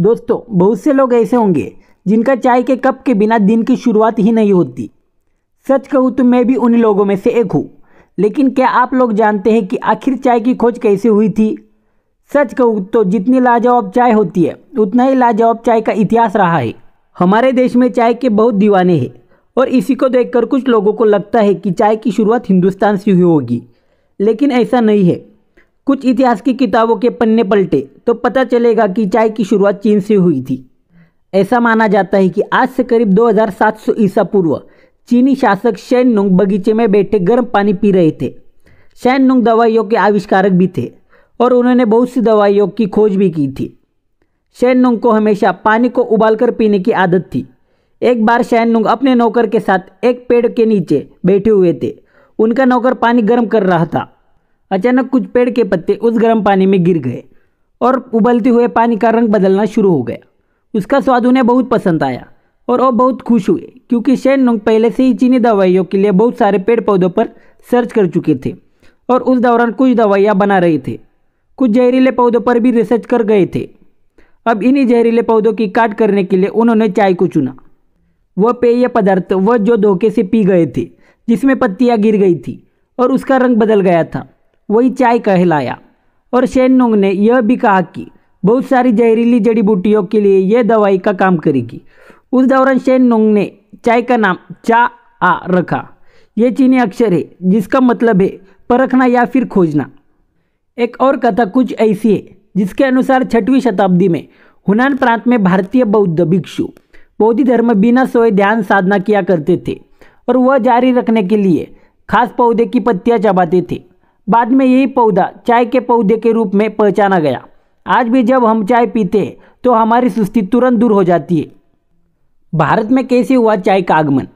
दोस्तों बहुत से लोग ऐसे होंगे जिनका चाय के कप के बिना दिन की शुरुआत ही नहीं होती सच कहूँ तो मैं भी उन लोगों में से एक हूँ लेकिन क्या आप लोग जानते हैं कि आखिर चाय की खोज कैसे हुई थी सच कहूँ तो जितनी लाजवाब चाय होती है उतना ही लाजवाब चाय का इतिहास रहा है हमारे देश में चाय के बहुत दीवाने हैं और इसी को देखकर कुछ लोगों को लगता है कि चाय की शुरुआत हिंदुस्तान से हुई होगी लेकिन ऐसा नहीं है कुछ इतिहास की किताबों के पन्ने पलटे तो पता चलेगा कि चाय की शुरुआत चीन से हुई थी ऐसा माना जाता है कि आज से करीब 2700 ईसा पूर्व चीनी शासक शैन नुंग बगीचे में बैठे गर्म पानी पी रहे थे शैन नुंग दवाइयों के आविष्कारक भी थे और उन्होंने बहुत सी दवाइयों की खोज भी की थी शैन नुंग को हमेशा पानी को उबालकर पीने की आदत थी एक बार शैन नुंग अपने नौकर के साथ एक पेड़ के नीचे बैठे हुए थे उनका नौकर पानी गर्म कर रहा था अचानक कुछ पेड़ के पत्ते उस गर्म पानी में गिर गए और उबलते हुए पानी का रंग बदलना शुरू हो गया उसका स्वाद उन्हें बहुत पसंद आया और वो बहुत खुश हुए क्योंकि शेन नुंग पहले से ही चीनी दवाइयों के लिए बहुत सारे पेड़ पौधों पर सर्च कर चुके थे और उस दौरान कुछ दवाइयाँ बना रहे थे कुछ जहरीले पौधों पर भी रिसर्च कर गए थे अब इन्हीं जहरीले पौधों की काट करने के लिए उन्होंने चाय को चुना वह पेय पदार्थ वह जो धोखे से पी गए थे जिसमें पत्तियाँ गिर गई थी और उसका रंग बदल गया था वही चाय कहलाया और शेनोंग ने यह भी कहा कि बहुत सारी जहरीली जड़ी बूटियों के लिए यह दवाई का काम करेगी उस दौरान शेनोंग ने चाय का नाम चा आ रखा यह चीनी अक्षर है जिसका मतलब है परखना या फिर खोजना एक और कथा कुछ ऐसी है जिसके अनुसार छठवीं शताब्दी में हुनान प्रांत में भारतीय बौद्ध भिक्षु बौद्ध धर्म बिना सोए ध्यान साधना किया करते थे और वह जारी रखने के लिए खास पौधे की पत्तियां चबाते थे बाद में यही पौधा चाय के पौधे के रूप में पहचाना गया आज भी जब हम चाय पीते हैं तो हमारी सुस्ती तुरंत दूर हो जाती है भारत में कैसे हुआ चाय का आगमन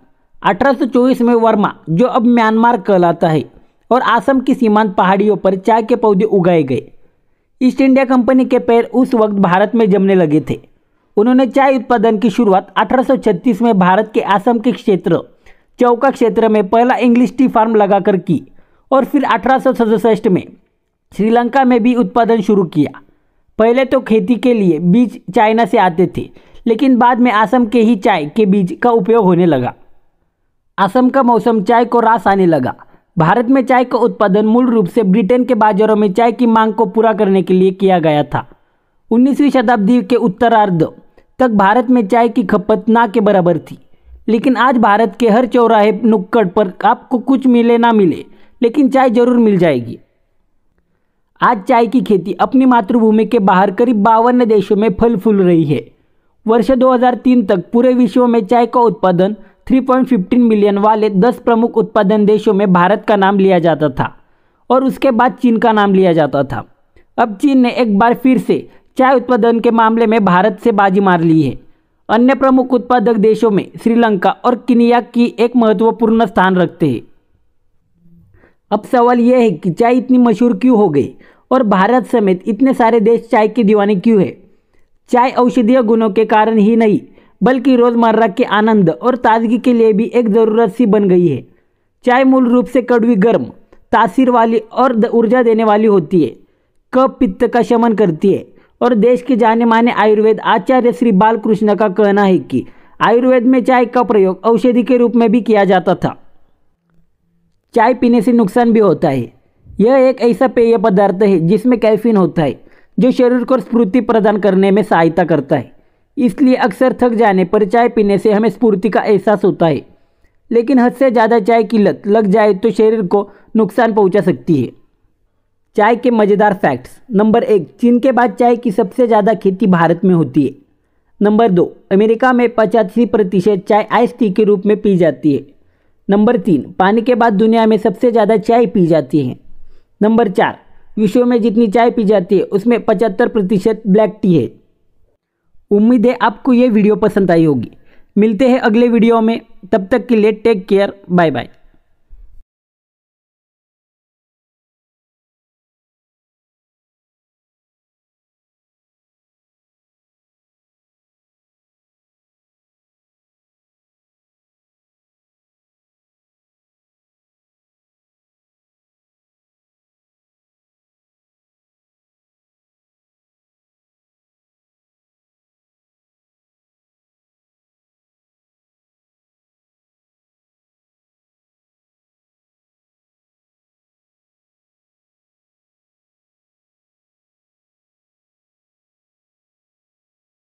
1824 में वर्मा जो अब म्यांमार कहलाता है और आसम की सीमांत पहाड़ियों पर चाय के पौधे उगाए गए ईस्ट इंडिया कंपनी के पैर उस वक्त भारत में जमने लगे थे उन्होंने चाय उत्पादन की शुरुआत 1836 में भारत के आसम के क्षेत्र चौका क्षेत्र में पहला इंग्लिश टी फार्म लगाकर की और फिर अठारह में श्रीलंका में भी उत्पादन शुरू किया पहले तो खेती के लिए बीज चाइना से आते थे लेकिन बाद में असम के ही चाय के बीज का उपयोग होने लगा असम का मौसम चाय को रास आने लगा भारत में चाय का उत्पादन मूल रूप से ब्रिटेन के बाजारों में चाय की मांग को पूरा करने के लिए किया गया था 19वीं शताब्दी के उत्तरार्ध तक भारत में चाय की खपत ना के बराबर थी लेकिन आज भारत के हर चौराहे नुक्कड़ पर आपको कुछ मिले ना मिले लेकिन चाय जरूर मिल जाएगी आज चाय की खेती अपनी मातृभूमि के बाहर करीब बावन देशों में फल फूल रही है वर्ष 2003 तक पूरे विश्व में चाय का उत्पादन 3.15 मिलियन वाले 10 प्रमुख उत्पादन देशों में भारत का नाम लिया जाता था और उसके बाद चीन का नाम लिया जाता था अब चीन ने एक बार फिर से चाय उत्पादन के मामले में भारत से बाजी मार ली है अन्य प्रमुख उत्पादक देशों में श्रीलंका और किनिया की एक महत्वपूर्ण स्थान रखते हैं अब सवाल यह है कि चाय इतनी मशहूर क्यों हो गई और भारत समेत इतने सारे देश चाय के दीवाने क्यों है चाय औषधीय गुणों के कारण ही नहीं बल्कि रोज़मर्रा के आनंद और ताजगी के लिए भी एक ज़रूरत सी बन गई है चाय मूल रूप से कड़वी गर्म तासीर वाली और ऊर्जा देने वाली होती है कप पित्त का शमन करती है और देश के जाने माने आयुर्वेद आचार्य श्री बालकृष्ण का कहना है कि आयुर्वेद में चाय का प्रयोग औषधि के रूप में भी किया जाता था चाय पीने से नुकसान भी होता है यह एक ऐसा पेय पदार्थ है जिसमें कैफीन होता है जो शरीर को स्फूर्ति प्रदान करने में सहायता करता है इसलिए अक्सर थक जाने पर चाय पीने से हमें स्फूर्ति का एहसास होता है लेकिन हद से ज़्यादा चाय की लत लग जाए तो शरीर को नुकसान पहुंचा सकती है चाय के मज़ेदार फैक्ट्स नंबर एक चीन के बाद चाय की सबसे ज़्यादा खेती भारत में होती है नंबर दो अमेरिका में पचासी प्रतिशत चाय आइस टी के रूप में पी जाती है नंबर तीन पानी के बाद दुनिया में सबसे ज़्यादा चाय पी जाती है नंबर चार विश्व में जितनी चाय पी जाती है उसमें पचहत्तर प्रतिशत ब्लैक टी है उम्मीद है आपको ये वीडियो पसंद आई होगी मिलते हैं अगले वीडियो में तब तक के लिए टेक केयर बाय बाय